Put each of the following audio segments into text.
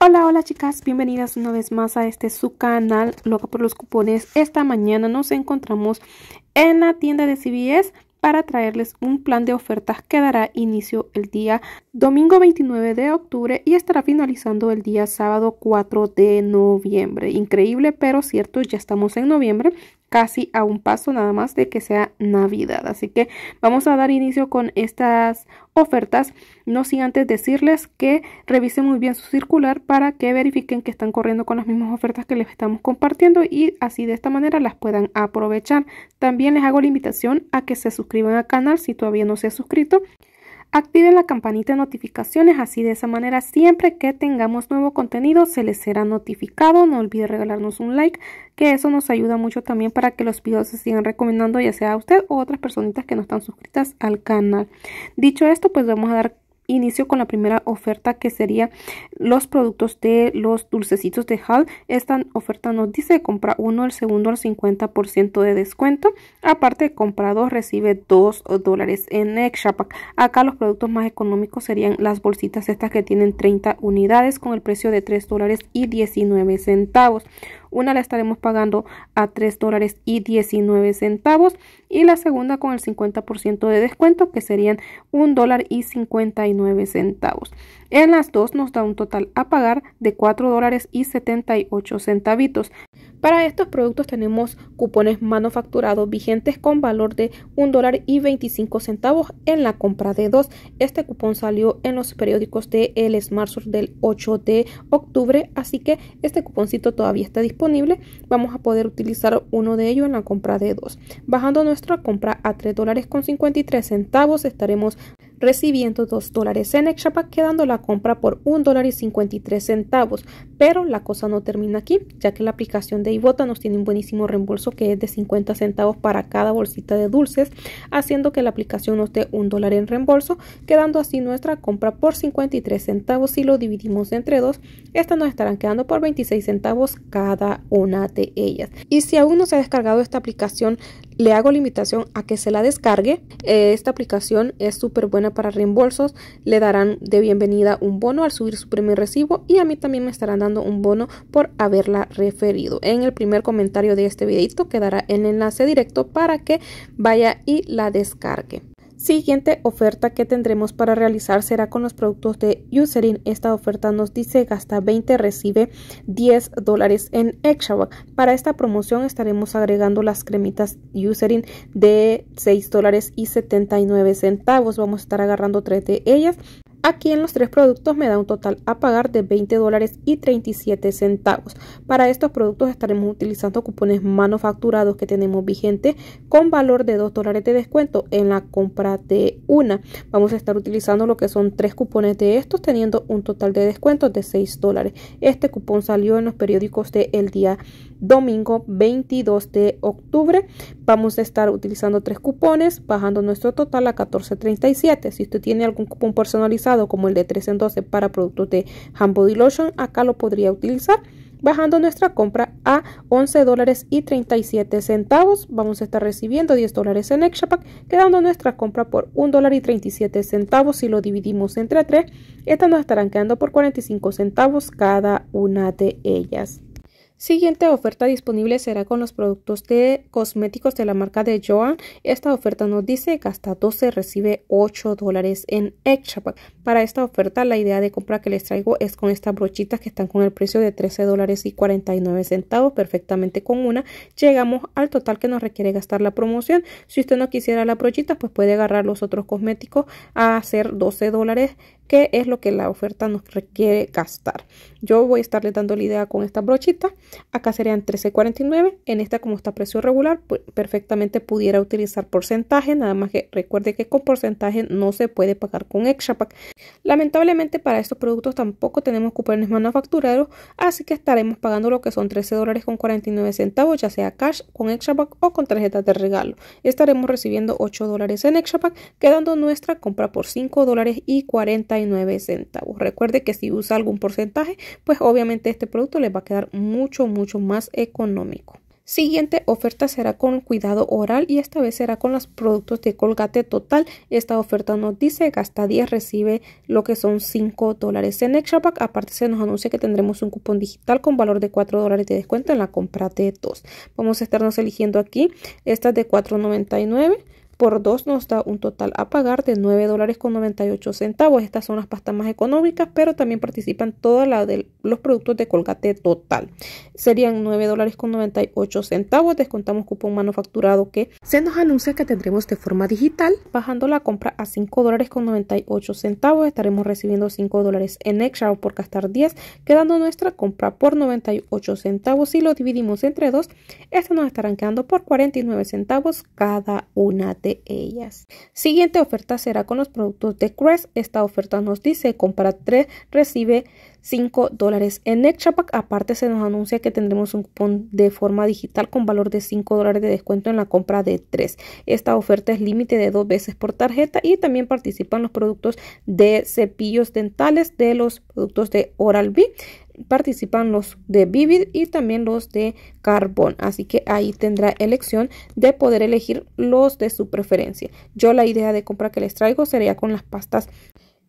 Hola, hola chicas, bienvenidas una vez más a este su canal Loca por los Cupones. Esta mañana nos encontramos en la tienda de CBS para traerles un plan de ofertas que dará inicio el día domingo 29 de octubre y estará finalizando el día sábado 4 de noviembre. Increíble, pero cierto, ya estamos en noviembre casi a un paso nada más de que sea Navidad. Así que vamos a dar inicio con estas ofertas, no sin antes decirles que revisen muy bien su circular para que verifiquen que están corriendo con las mismas ofertas que les estamos compartiendo y así de esta manera las puedan aprovechar. También les hago la invitación a que se suscriban al canal si todavía no se ha suscrito. Activen la campanita de notificaciones, así de esa manera siempre que tengamos nuevo contenido se les será notificado. No olvide regalarnos un like, que eso nos ayuda mucho también para que los videos se sigan recomendando ya sea a usted o otras personitas que no están suscritas al canal. Dicho esto, pues vamos a dar Inicio con la primera oferta que sería los productos de los dulcecitos de Hal. Esta oferta nos dice compra uno, el segundo al 50% de descuento. Aparte, compra dos, recibe dos dólares en extra pack. Acá los productos más económicos serían las bolsitas estas que tienen 30 unidades con el precio de 3 dólares y 19 centavos. Una la estaremos pagando a 3 dólares y 19 centavos y la segunda con el 50% de descuento que serían 1 dólar y 59 centavos. En las dos nos da un total a pagar de 4 y 78 centavitos. Para estos productos tenemos cupones manufacturados vigentes con valor de $1.25 dólar y 25 centavos en la compra de dos. Este cupón salió en los periódicos de El del 8 de octubre, así que este cuponcito todavía está disponible. Vamos a poder utilizar uno de ellos en la compra de dos. Bajando nuestra compra a $3.53 dólares con 53 centavos estaremos recibiendo 2 dólares en Exchapa quedando la compra por 1 dólar y 53 centavos. Pero la cosa no termina aquí, ya que la aplicación de Ibota nos tiene un buenísimo reembolso que es de 50 centavos para cada bolsita de dulces, haciendo que la aplicación nos dé 1 dólar en reembolso, quedando así nuestra compra por 53 centavos. Si lo dividimos entre dos, estas nos estarán quedando por 26 centavos cada una de ellas. Y si aún no se ha descargado esta aplicación, le hago la invitación a que se la descargue. Eh, esta aplicación es súper buena para reembolsos. Le darán de bienvenida un bono al subir su primer recibo y a mí también me estarán dando un bono por haberla referido. En el primer comentario de este videito quedará el enlace directo para que vaya y la descargue. Siguiente oferta que tendremos para realizar será con los productos de Userin. Esta oferta nos dice gasta 20, recibe 10 dólares en Extra. Para esta promoción estaremos agregando las cremitas Userin de 6 dólares y 79 centavos. Vamos a estar agarrando tres de ellas Aquí en los tres productos me da un total a pagar de 20 dólares y 37 centavos. Para estos productos estaremos utilizando cupones manufacturados que tenemos vigente con valor de 2 dólares de descuento en la compra de una. Vamos a estar utilizando lo que son tres cupones de estos teniendo un total de descuentos de 6 dólares. Este cupón salió en los periódicos de El Día domingo 22 de octubre. Vamos a estar utilizando tres cupones, bajando nuestro total a 14.37. Si usted tiene algún cupón personalizado como el de 3 en 12 para productos de Hand Lotion, acá lo podría utilizar bajando nuestra compra a 11 dólares y 37 centavos. Vamos a estar recibiendo 10 dólares en Extra Pack, quedando nuestra compra por 1 dólar y 37 centavos. Si lo dividimos entre tres estas nos estarán quedando por 45 centavos cada una de ellas. Siguiente oferta disponible será con los productos de cosméticos de la marca de Joan. Esta oferta nos dice que gasta 12, recibe 8 dólares en extra. Para esta oferta la idea de compra que les traigo es con estas brochitas que están con el precio de 13 dólares y 49 centavos perfectamente con una. Llegamos al total que nos requiere gastar la promoción. Si usted no quisiera la brochita pues puede agarrar los otros cosméticos a hacer 12 dólares qué es lo que la oferta nos requiere gastar. Yo voy a estarle dando la idea con esta brochita. Acá serían 13.49. En esta, como está a precio regular, pues, perfectamente pudiera utilizar porcentaje. Nada más que recuerde que con porcentaje no se puede pagar con extra pack. Lamentablemente para estos productos tampoco tenemos cupones manufacturados, así que estaremos pagando lo que son 13.49 dólares centavos, ya sea cash, con extra pack o con tarjetas de regalo. Estaremos recibiendo 8 dólares en extra pack, quedando nuestra compra por $5.40. dólares centavos. Recuerde que si usa algún porcentaje, pues obviamente este producto le va a quedar mucho, mucho más económico. Siguiente oferta será con cuidado oral y esta vez será con los productos de Colgate Total. Esta oferta nos dice gasta 10, recibe lo que son 5 dólares en Extra Pack. Aparte se nos anuncia que tendremos un cupón digital con valor de 4 dólares de descuento en la compra de 2. Vamos a estarnos eligiendo aquí estas de 4.99 por dos nos da un total a pagar de 9 dólares con 98 centavos. Estas son las pastas más económicas, pero también participan todos los productos de Colgate total. Serían 9 dólares con 98 centavos. Descontamos cupón manufacturado que se nos anuncia que tendremos de forma digital, bajando la compra a 5 dólares con 98 centavos. Estaremos recibiendo 5 dólares en extra por gastar 10, quedando nuestra compra por 98 centavos. Si lo dividimos entre dos, estas nos estarán quedando por 49 centavos cada una de ellas. Siguiente oferta será con los productos de Crest. Esta oferta nos dice compra 3, recibe 5 dólares. En pack. aparte se nos anuncia que tendremos un cupón de forma digital con valor de 5 dólares de descuento en la compra de 3. Esta oferta es límite de dos veces por tarjeta y también participan los productos de cepillos dentales de los productos de Oral-B participan los de Vivid y también los de Carbón. Así que ahí tendrá elección de poder elegir los de su preferencia. Yo la idea de compra que les traigo sería con las pastas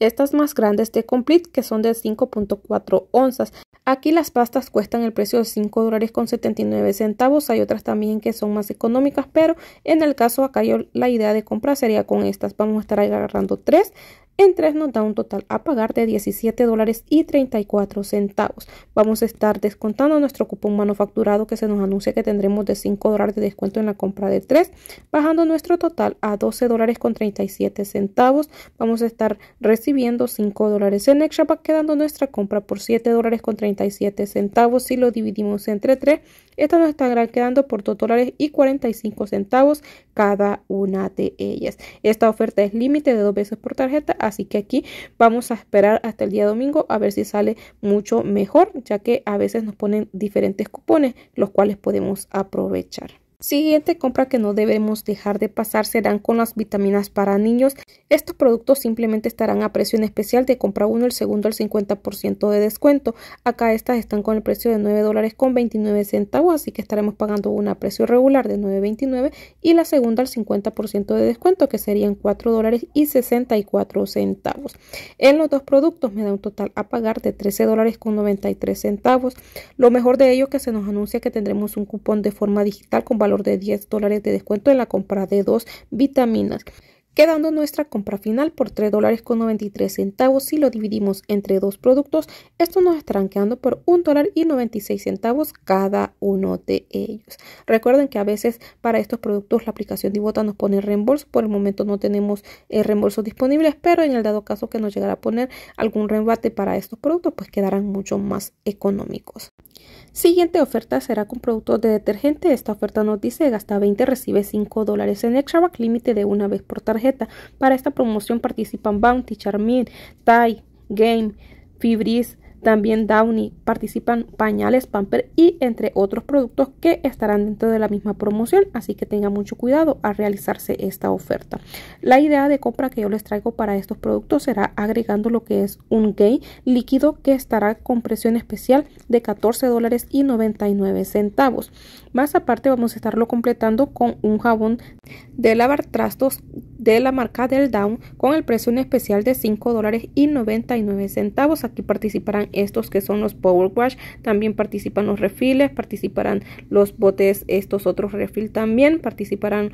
estas más grandes de Complete que son de 5.4 onzas. Aquí las pastas cuestan el precio de 5 dólares con 79 centavos. Hay otras también que son más económicas, pero en el caso acá yo la idea de compra sería con estas. Vamos a estar agarrando 3 en tres nos da un total a pagar de 17 dólares y 34 centavos. Vamos a estar descontando nuestro cupón manufacturado que se nos anuncia que tendremos de 5 dólares de descuento en la compra de 3, bajando nuestro total a 12 dólares con 37 centavos. Vamos a estar recibiendo 5 dólares en extra, quedando nuestra compra por 7 dólares con 37 centavos. Si lo dividimos entre tres esta nos estará quedando por 2 dólares y 45 centavos cada una de ellas. Esta oferta es límite de dos veces por tarjeta así que aquí vamos a esperar hasta el día domingo a ver si sale mucho mejor, ya que a veces nos ponen diferentes cupones los cuales podemos aprovechar. Siguiente compra que no debemos dejar de pasar serán con las vitaminas para niños. Estos productos simplemente estarán a precio especial de compra uno, el segundo al 50% de descuento. Acá estas están con el precio de 9 dólares con 29 centavos, así que estaremos pagando una precio regular de 9.29 y la segunda al 50% de descuento que serían 4 dólares y 64 centavos. En los dos productos me da un total a pagar de 13 dólares con 93 centavos. Lo mejor de ello que se nos anuncia que tendremos un cupón de forma digital con valor de 10 dólares de descuento en la compra de dos vitaminas quedando nuestra compra final por 3 dólares con 93 centavos. Si lo dividimos entre dos productos, esto nos estarán quedando por 1 dólar y 96 centavos cada uno de ellos. Recuerden que a veces para estos productos la aplicación de Divota nos pone reembolso. Por el momento no tenemos eh, reembolso disponibles, pero en el dado caso que nos llegara a poner algún reembate para estos productos, pues quedarán mucho más económicos. Siguiente oferta será con productos de detergente. Esta oferta nos dice gasta 20, recibe 5 dólares en ExtraBack, límite de una vez por tarjeta. Para esta promoción participan Bounty, Charmin, Thai Game, Fibris, también Downy participan pañales, pamper y entre otros productos que estarán dentro de la misma promoción, así que tenga mucho cuidado al realizarse esta oferta. La idea de compra que yo les traigo para estos productos será agregando lo que es un gay líquido que estará con presión especial de 14 dólares y 99 centavos. Más aparte vamos a estarlo completando con un jabón de lavar trastos de la marca del Down con el precio especial de 5 dólares y 99 centavos. Aquí participarán estos que son los Power Wash. También participan los refiles, participarán los botes, estos otros refil también, participarán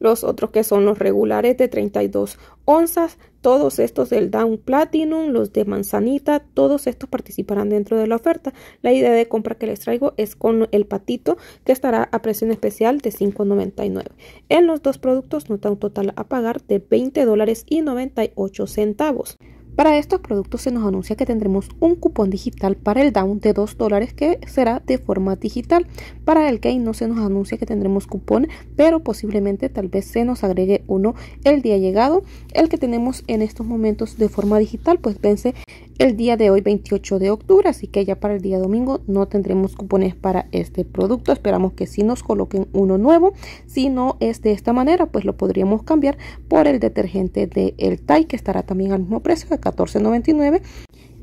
los otros que son los regulares de 32 onzas, todos estos del Down Platinum, los de manzanita, todos estos participarán dentro de la oferta. La idea de compra que les traigo es con el patito que estará a precio especial de 5.99. En los dos productos nota un total a pagar de 20 dólares y 98 centavos. Para estos productos se nos anuncia que tendremos un cupón digital para el down de 2 dólares que será de forma digital. Para el gain no se nos anuncia que tendremos cupón, pero posiblemente tal vez se nos agregue uno el día llegado. El que tenemos en estos momentos de forma digital pues vence el día de hoy 28 de octubre, así que ya para el día domingo no tendremos cupones para este producto. Esperamos que si sí nos coloquen uno nuevo, si no es de esta manera, pues lo podríamos cambiar por el detergente de El Tai que estará también al mismo precio de 14.99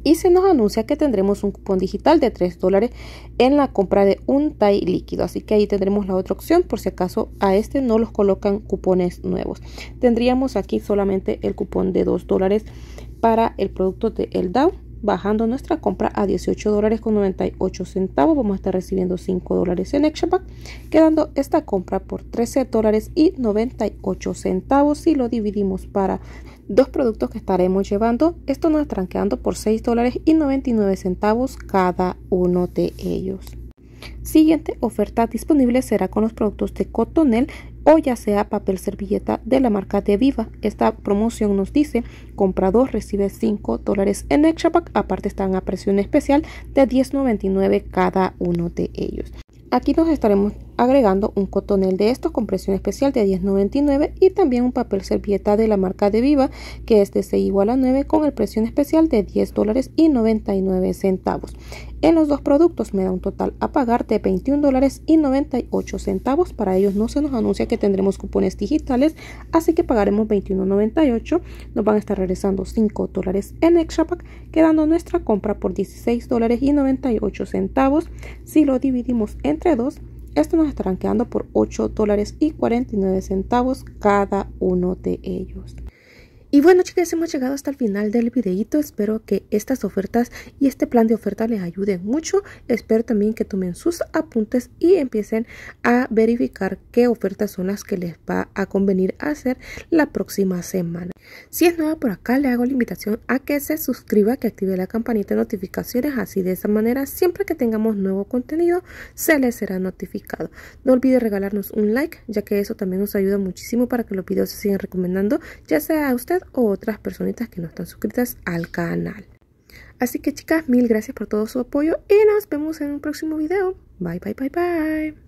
y se nos anuncia que tendremos un cupón digital de 3 dólares en la compra de un TAI líquido. Así que ahí tendremos la otra opción por si acaso a este no los colocan cupones nuevos. Tendríamos aquí solamente el cupón de 2 dólares para el producto de El Dow, bajando nuestra compra a 18 dólares con 98 centavos. Vamos a estar recibiendo 5 dólares en Pack, quedando esta compra por 13 dólares y 98 centavos. Si lo dividimos para dos productos que estaremos llevando, esto nos estarán quedando por 6 dólares y 99 centavos cada uno de ellos. Siguiente oferta disponible será con los productos de Cotonel o ya sea papel servilleta de la marca de Viva. Esta promoción nos dice, comprador recibe 5 dólares en extra pack, aparte están a presión especial de 10.99 cada uno de ellos. Aquí nos estaremos agregando un cotonel de estos con presión especial de 10.99 y también un papel servilleta de la marca de Viva que es de 6 igual a 9 con el presión especial de $10.99. dólares centavos. En los dos productos me da un total a pagar de $21.98. dólares centavos. Para ellos no se nos anuncia que tendremos cupones digitales, así que pagaremos 21.98. Nos van a estar regresando 5 dólares en extra pack, quedando nuestra compra por $16.98. dólares centavos. Si lo dividimos entre dos, estos nos estarán quedando por 8 dólares y 49 centavos cada uno de ellos. Y bueno chicas, hemos llegado hasta el final del videito. Espero que estas ofertas y este plan de oferta les ayuden mucho. Espero también que tomen sus apuntes y empiecen a verificar qué ofertas son las que les va a convenir hacer la próxima semana. Si es nueva por acá, le hago la invitación a que se suscriba, que active la campanita de notificaciones. Así de esa manera, siempre que tengamos nuevo contenido, se les será notificado. No olvide regalarnos un like, ya que eso también nos ayuda muchísimo para que los videos se sigan recomendando, ya sea a usted o otras personitas que no están suscritas al canal. Así que chicas, mil gracias por todo su apoyo y nos vemos en un próximo video. Bye, bye, bye, bye.